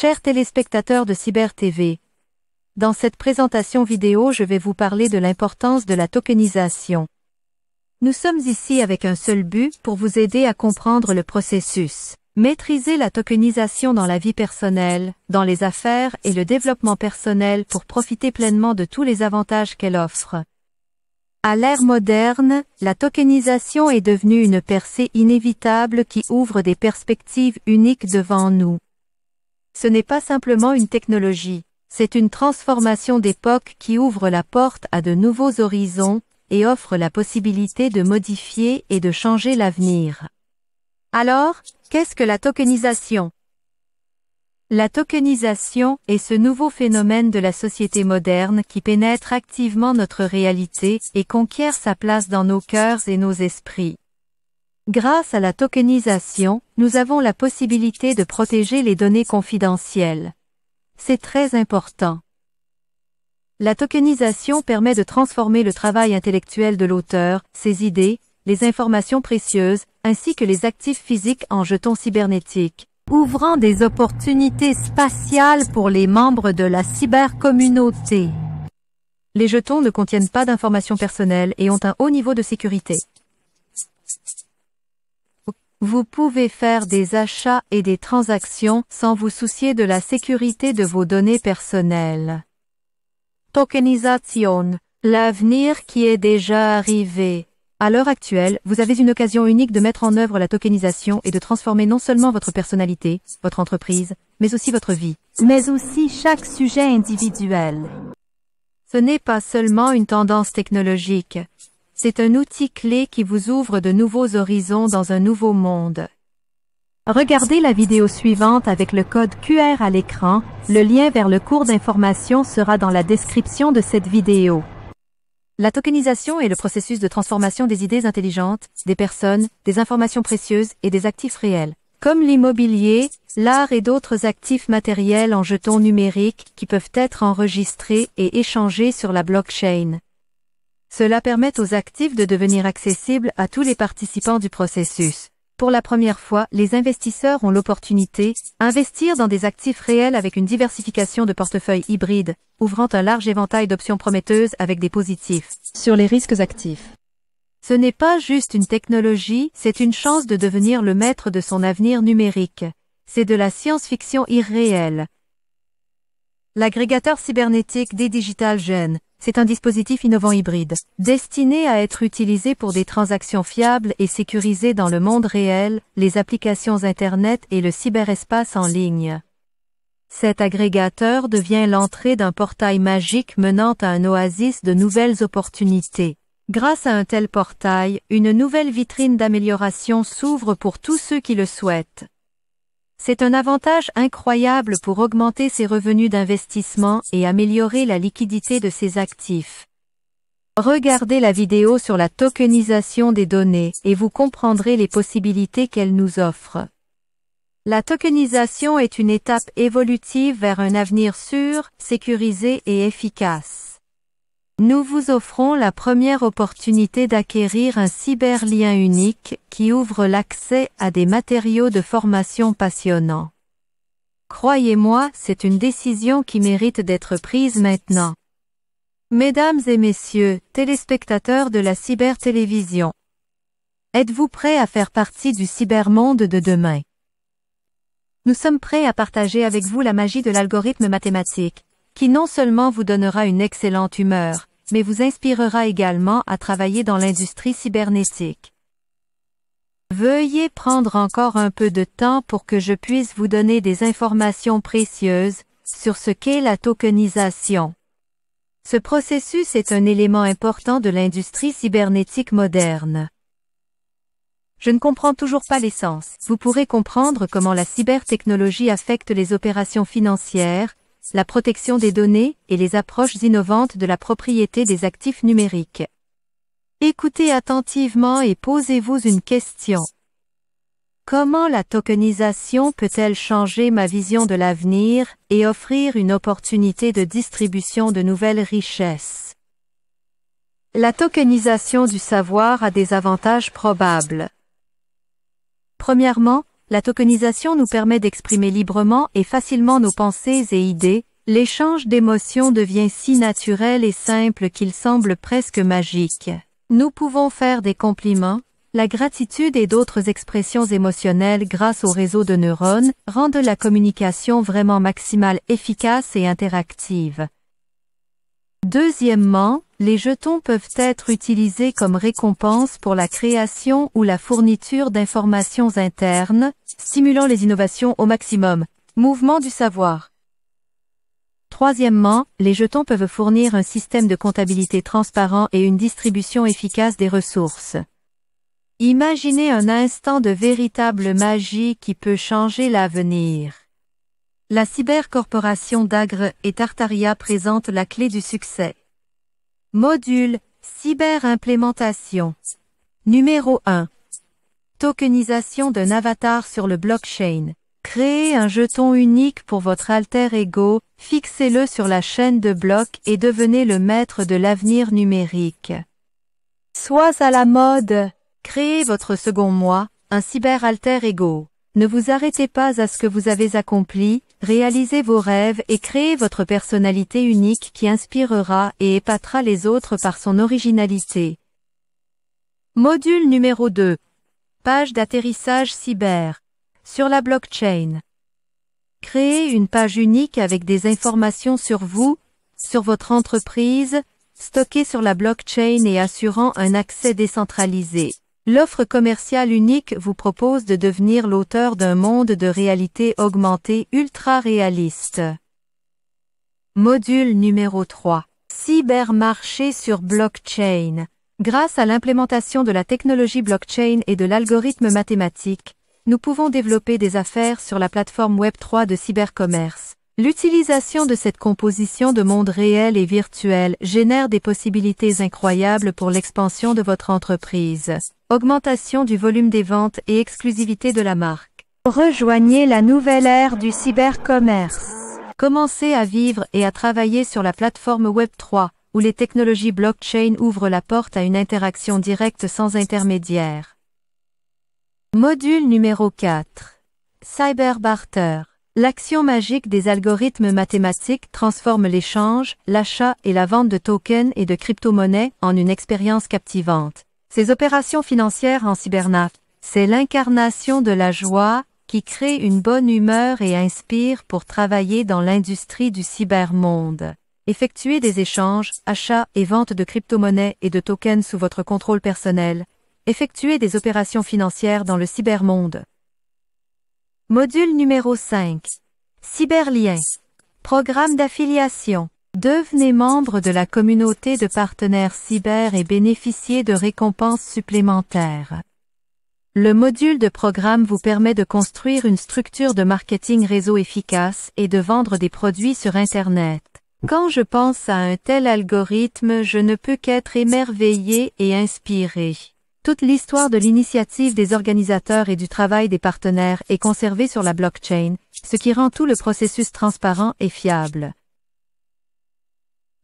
Chers téléspectateurs de Cyber TV, dans cette présentation vidéo je vais vous parler de l'importance de la tokenisation. Nous sommes ici avec un seul but pour vous aider à comprendre le processus. Maîtriser la tokenisation dans la vie personnelle, dans les affaires et le développement personnel pour profiter pleinement de tous les avantages qu'elle offre. À l'ère moderne, la tokenisation est devenue une percée inévitable qui ouvre des perspectives uniques devant nous. Ce n'est pas simplement une technologie, c'est une transformation d'époque qui ouvre la porte à de nouveaux horizons et offre la possibilité de modifier et de changer l'avenir. Alors, qu'est-ce que la tokenisation La tokenisation est ce nouveau phénomène de la société moderne qui pénètre activement notre réalité et conquiert sa place dans nos cœurs et nos esprits. Grâce à la tokenisation, nous avons la possibilité de protéger les données confidentielles. C'est très important. La tokenisation permet de transformer le travail intellectuel de l'auteur, ses idées, les informations précieuses, ainsi que les actifs physiques en jetons cybernétiques, ouvrant des opportunités spatiales pour les membres de la cybercommunauté. Les jetons ne contiennent pas d'informations personnelles et ont un haut niveau de sécurité. Vous pouvez faire des achats et des transactions sans vous soucier de la sécurité de vos données personnelles. Tokenisation. L'avenir qui est déjà arrivé. À l'heure actuelle, vous avez une occasion unique de mettre en œuvre la tokenisation et de transformer non seulement votre personnalité, votre entreprise, mais aussi votre vie. Mais aussi chaque sujet individuel. Ce n'est pas seulement une tendance technologique, c'est un outil clé qui vous ouvre de nouveaux horizons dans un nouveau monde. Regardez la vidéo suivante avec le code QR à l'écran, le lien vers le cours d'information sera dans la description de cette vidéo. La tokenisation est le processus de transformation des idées intelligentes, des personnes, des informations précieuses et des actifs réels, comme l'immobilier, l'art et d'autres actifs matériels en jetons numériques qui peuvent être enregistrés et échangés sur la blockchain. Cela permet aux actifs de devenir accessibles à tous les participants du processus. Pour la première fois, les investisseurs ont l'opportunité d'investir dans des actifs réels avec une diversification de portefeuilles hybrides, ouvrant un large éventail d'options prometteuses avec des positifs. Sur les risques actifs. Ce n'est pas juste une technologie, c'est une chance de devenir le maître de son avenir numérique. C'est de la science-fiction irréelle. L'agrégateur cybernétique des Digital Gen, c'est un dispositif innovant hybride, destiné à être utilisé pour des transactions fiables et sécurisées dans le monde réel, les applications Internet et le cyberespace en ligne. Cet agrégateur devient l'entrée d'un portail magique menant à un oasis de nouvelles opportunités. Grâce à un tel portail, une nouvelle vitrine d'amélioration s'ouvre pour tous ceux qui le souhaitent. C'est un avantage incroyable pour augmenter ses revenus d'investissement et améliorer la liquidité de ses actifs. Regardez la vidéo sur la tokenisation des données et vous comprendrez les possibilités qu'elle nous offre. La tokenisation est une étape évolutive vers un avenir sûr, sécurisé et efficace. Nous vous offrons la première opportunité d'acquérir un cyberlien unique qui ouvre l'accès à des matériaux de formation passionnants. Croyez-moi, c'est une décision qui mérite d'être prise maintenant. Mesdames et messieurs, téléspectateurs de la cybertélévision, êtes-vous prêts à faire partie du cybermonde de demain Nous sommes prêts à partager avec vous la magie de l'algorithme mathématique, qui non seulement vous donnera une excellente humeur, mais vous inspirera également à travailler dans l'industrie cybernétique. Veuillez prendre encore un peu de temps pour que je puisse vous donner des informations précieuses sur ce qu'est la tokenisation. Ce processus est un élément important de l'industrie cybernétique moderne. Je ne comprends toujours pas l'essence. Vous pourrez comprendre comment la cybertechnologie affecte les opérations financières, la protection des données et les approches innovantes de la propriété des actifs numériques. Écoutez attentivement et posez-vous une question. Comment la tokenisation peut-elle changer ma vision de l'avenir et offrir une opportunité de distribution de nouvelles richesses La tokenisation du savoir a des avantages probables. Premièrement, la tokenisation nous permet d'exprimer librement et facilement nos pensées et idées, l'échange d'émotions devient si naturel et simple qu'il semble presque magique. Nous pouvons faire des compliments, la gratitude et d'autres expressions émotionnelles grâce au réseau de neurones rendent la communication vraiment maximale efficace et interactive. Deuxièmement, les jetons peuvent être utilisés comme récompense pour la création ou la fourniture d'informations internes, stimulant les innovations au maximum. Mouvement du savoir. Troisièmement, les jetons peuvent fournir un système de comptabilité transparent et une distribution efficace des ressources. Imaginez un instant de véritable magie qui peut changer l'avenir. La cybercorporation d'Agre et Tartaria présente la clé du succès. Module cyber implémentation Numéro 1. Tokenisation d'un avatar sur le blockchain. Créez un jeton unique pour votre alter ego, fixez-le sur la chaîne de blocs et devenez le maître de l'avenir numérique. Sois à la mode. Créez votre second moi, un cyber alter ego. Ne vous arrêtez pas à ce que vous avez accompli, Réalisez vos rêves et créez votre personnalité unique qui inspirera et épatera les autres par son originalité. Module numéro 2. Page d'atterrissage cyber. Sur la blockchain. Créez une page unique avec des informations sur vous, sur votre entreprise, stockée sur la blockchain et assurant un accès décentralisé. L'offre commerciale unique vous propose de devenir l'auteur d'un monde de réalité augmentée ultra réaliste. Module numéro 3. Cybermarché sur blockchain. Grâce à l'implémentation de la technologie blockchain et de l'algorithme mathématique, nous pouvons développer des affaires sur la plateforme Web3 de cybercommerce. L'utilisation de cette composition de monde réel et virtuel génère des possibilités incroyables pour l'expansion de votre entreprise augmentation du volume des ventes et exclusivité de la marque. Rejoignez la nouvelle ère du cybercommerce. Commencez à vivre et à travailler sur la plateforme Web3, où les technologies blockchain ouvrent la porte à une interaction directe sans intermédiaire. Module numéro 4. Cyberbarter. L'action magique des algorithmes mathématiques transforme l'échange, l'achat et la vente de tokens et de crypto-monnaies en une expérience captivante. Ces opérations financières en CyberNAF, c'est l'incarnation de la joie qui crée une bonne humeur et inspire pour travailler dans l'industrie du cybermonde. Effectuez des échanges, achats et ventes de crypto-monnaies et de tokens sous votre contrôle personnel. Effectuez des opérations financières dans le cybermonde. Module numéro 5. Cyberlien. Programme d'affiliation. Devenez membre de la communauté de partenaires cyber et bénéficiez de récompenses supplémentaires. Le module de programme vous permet de construire une structure de marketing réseau efficace et de vendre des produits sur Internet. Quand je pense à un tel algorithme, je ne peux qu'être émerveillé et inspiré. Toute l'histoire de l'initiative des organisateurs et du travail des partenaires est conservée sur la blockchain, ce qui rend tout le processus transparent et fiable.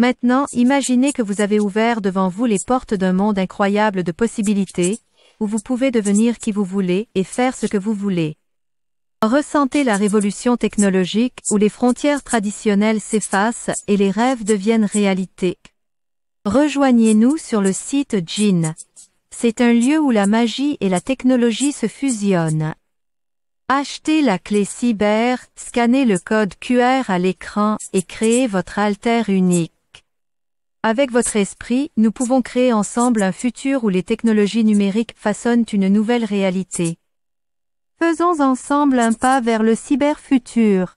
Maintenant, imaginez que vous avez ouvert devant vous les portes d'un monde incroyable de possibilités, où vous pouvez devenir qui vous voulez et faire ce que vous voulez. Ressentez la révolution technologique où les frontières traditionnelles s'effacent et les rêves deviennent réalité. Rejoignez-nous sur le site Jin. C'est un lieu où la magie et la technologie se fusionnent. Achetez la clé cyber, scannez le code QR à l'écran et créez votre alter unique. Avec votre esprit, nous pouvons créer ensemble un futur où les technologies numériques façonnent une nouvelle réalité. Faisons ensemble un pas vers le cyberfutur.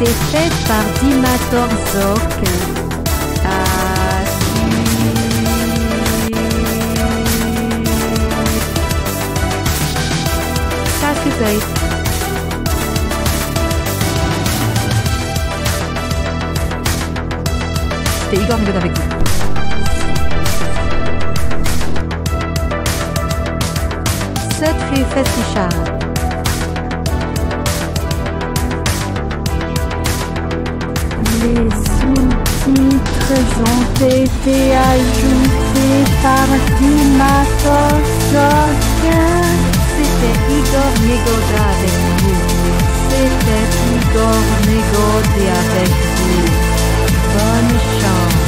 Ah, c'est fait par Dimator Zork Ah, C'est C'était Igor Milot avec vous. Cette Festival. les sous-titres ont été ajoutés par Dimaso C'était Igor Négode avec lui. C'était Igor Négode avec lui. Bonne chance.